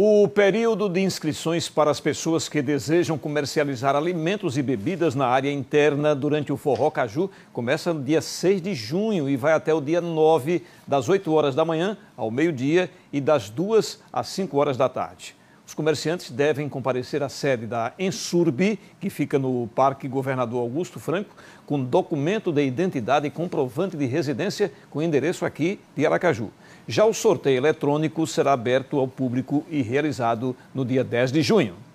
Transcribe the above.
O período de inscrições para as pessoas que desejam comercializar alimentos e bebidas na área interna durante o Forró Caju começa no dia 6 de junho e vai até o dia 9, das 8 horas da manhã ao meio-dia e das 2 às 5 horas da tarde. Os comerciantes devem comparecer à sede da Ensurb, que fica no Parque Governador Augusto Franco, com documento de identidade e comprovante de residência com endereço aqui de Aracaju. Já o sorteio eletrônico será aberto ao público e realizado no dia 10 de junho.